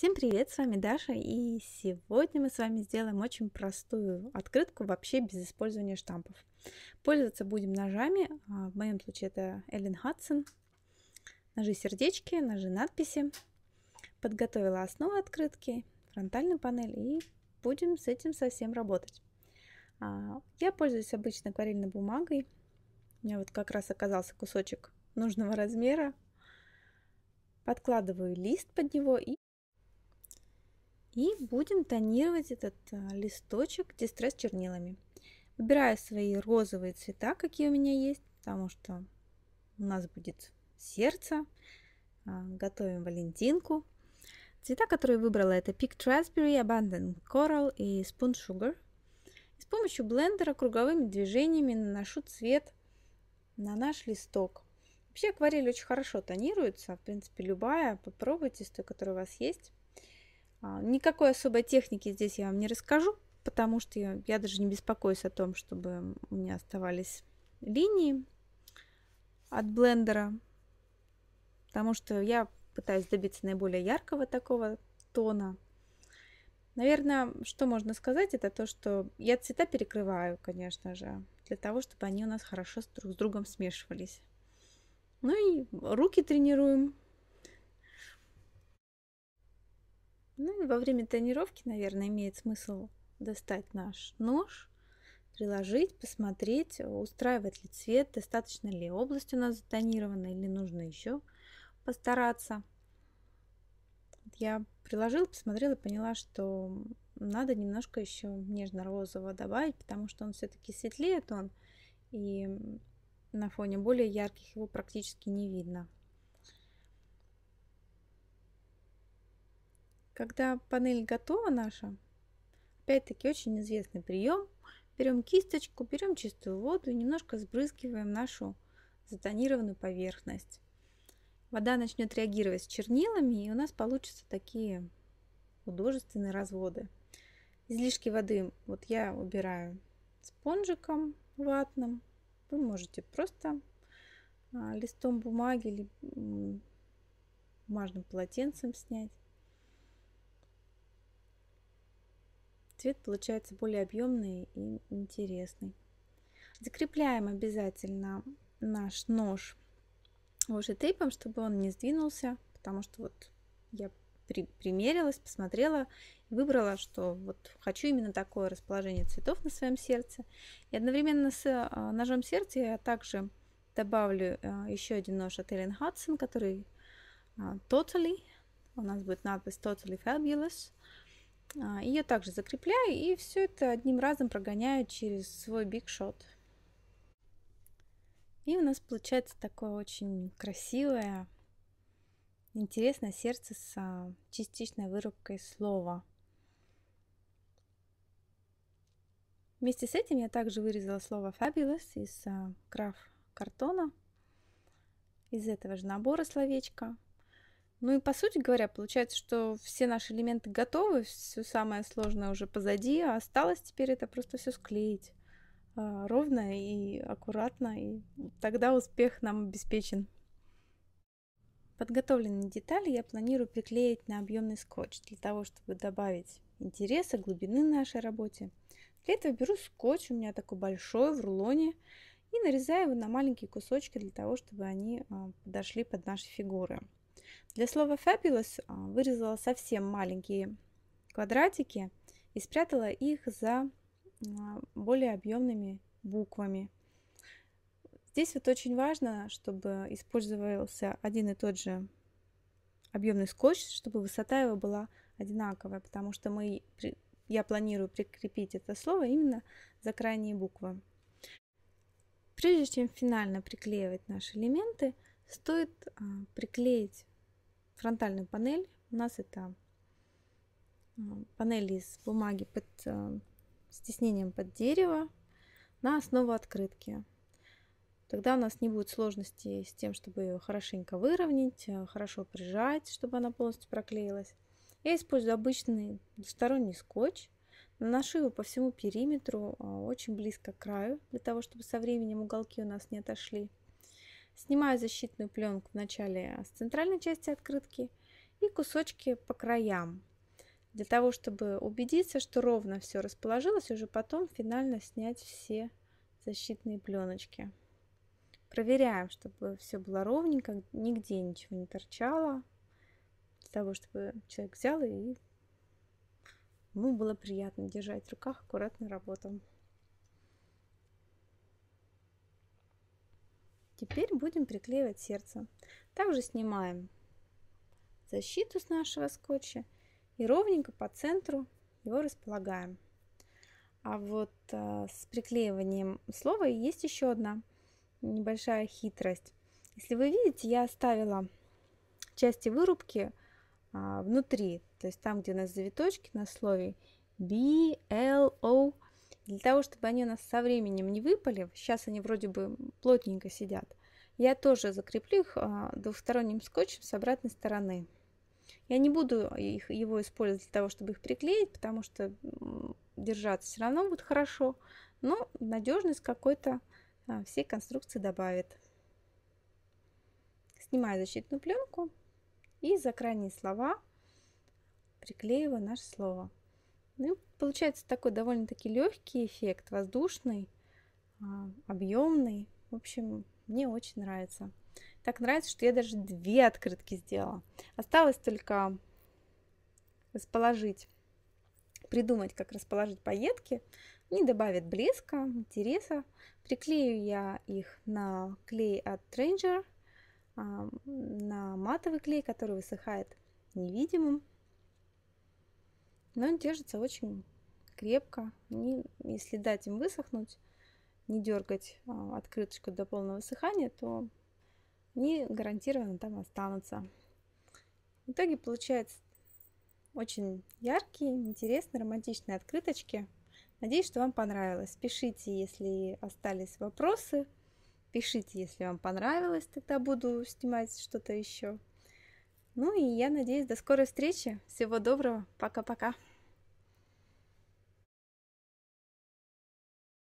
Всем привет, с вами Даша, и сегодня мы с вами сделаем очень простую открытку, вообще без использования штампов. Пользоваться будем ножами, а, в моем случае это Эллен Хадсон, ножи сердечки, ножи надписи. Подготовила основу открытки, фронтальную панель, и будем с этим совсем работать. А, я пользуюсь обычно акварельной бумагой, у меня вот как раз оказался кусочек нужного размера, подкладываю лист под него и и будем тонировать этот а, листочек дистресс чернилами. Выбираю свои розовые цвета, какие у меня есть, потому что у нас будет сердце. А, готовим валентинку. Цвета, которые выбрала, это Picked Raspberry, Abandoned Coral и Spoon Sugar. И с помощью блендера круговыми движениями наношу цвет на наш листок. Вообще акварель очень хорошо тонируется, в принципе, любая, попробуйте с той, которая у вас есть. А, никакой особой техники здесь я вам не расскажу, потому что я, я даже не беспокоюсь о том, чтобы у меня оставались линии от блендера, потому что я пытаюсь добиться наиболее яркого такого тона. Наверное, что можно сказать, это то, что я цвета перекрываю, конечно же, для того, чтобы они у нас хорошо друг с другом смешивались. Ну и руки тренируем, Ну и во время тонировки, наверное, имеет смысл достать наш нож, приложить, посмотреть, устраивает ли цвет, достаточно ли область у нас затонирована или нужно еще постараться. Я приложила, посмотрела поняла, что надо немножко еще нежно-розового добавить, потому что он все-таки светлее тон, и на фоне более ярких его практически не видно. Когда панель готова наша, опять-таки очень известный прием, берем кисточку, берем чистую воду и немножко сбрызгиваем нашу затонированную поверхность. Вода начнет реагировать с чернилами, и у нас получатся такие художественные разводы. Излишки воды вот я убираю спонжиком ватным. Вы можете просто а, листом бумаги или бумажным полотенцем снять. цвет получается более объемный и интересный. Закрепляем обязательно наш нож уже тейпом, чтобы он не сдвинулся, потому что вот я при, примерилась, посмотрела, выбрала, что вот хочу именно такое расположение цветов на своем сердце. И одновременно с а, ножом сердца я также добавлю а, э, еще один нож от Эллен Хадсон, который а, Totally, у нас будет надпись Totally Fabulous, ее а, также закрепляю и все это одним разом прогоняю через свой Big Shot. И у нас получается такое очень красивое, интересное сердце с а, частичной вырубкой слова. Вместе с этим я также вырезала слово fabulous из а, крафт картона, из этого же набора словечка – ну и по сути говоря, получается, что все наши элементы готовы, все самое сложное уже позади, а осталось теперь это просто все склеить а, ровно и аккуратно, и тогда успех нам обеспечен. Подготовленные детали я планирую приклеить на объемный скотч для того, чтобы добавить интереса, глубины нашей работе. Для этого беру скотч, у меня такой большой в рулоне, и нарезаю его на маленькие кусочки для того, чтобы они а, подошли под наши фигуры. Для слова fabulous а, вырезала совсем маленькие квадратики и спрятала их за а, более объемными буквами. Здесь вот очень важно, чтобы использовался один и тот же объемный скотч, чтобы высота его была одинаковая, потому что мы, я планирую прикрепить это слово именно за крайние буквы. Прежде чем финально приклеивать наши элементы, стоит а, приклеить фронтальную панель. У нас это э, панель из бумаги под э, стеснением под дерево на основу открытки. Тогда у нас не будет сложности с тем, чтобы ее хорошенько выровнять, э, хорошо прижать, чтобы она полностью проклеилась. Я использую обычный двусторонний скотч. Наношу его по всему периметру, очень близко к краю, для того, чтобы со временем уголки у нас не отошли. Снимаю защитную пленку вначале с центральной части открытки и кусочки по краям, для того, чтобы убедиться, что ровно все расположилось, уже потом финально снять все защитные пленочки. Проверяем, чтобы все было ровненько, нигде ничего не торчало, для того, чтобы человек взял и ему было приятно держать в руках, аккуратно работал. Теперь будем приклеивать сердце. Также снимаем защиту с нашего скотча и ровненько по центру его располагаем. А вот а, с приклеиванием слова есть еще одна небольшая хитрость. Если вы видите, я оставила части вырубки а, внутри, то есть там, где у нас завиточки на слове B, L, O, для того, чтобы они у нас со временем не выпали, сейчас они вроде бы плотненько сидят, я тоже закреплю их а, двухсторонним скотчем с обратной стороны. Я не буду их, его использовать для того, чтобы их приклеить, потому что держаться все равно будет хорошо, но надежность какой-то а, всей конструкции добавит. Снимаю защитную пленку и за крайние слова приклеиваю наше слово. Ну, получается такой довольно-таки легкий эффект, воздушный, а, объемный. В общем, мне очень нравится. Так нравится, что я даже две открытки сделала. Осталось только расположить, придумать, как расположить пайетки. Они добавят блеска, интереса. Приклею я их на клей от Tranger, а, на матовый клей, который высыхает невидимым. Но он держится очень крепко. Не, если дать им высохнуть, не дергать а, открыточку до полного высыхания, то они гарантированно там останутся. В итоге получается очень яркие, интересные, романтичные открыточки. Надеюсь, что вам понравилось. Пишите, если остались вопросы. Пишите, если вам понравилось, тогда буду снимать что-то еще. Ну и я надеюсь, до скорой встречи. Всего доброго. Пока-пока.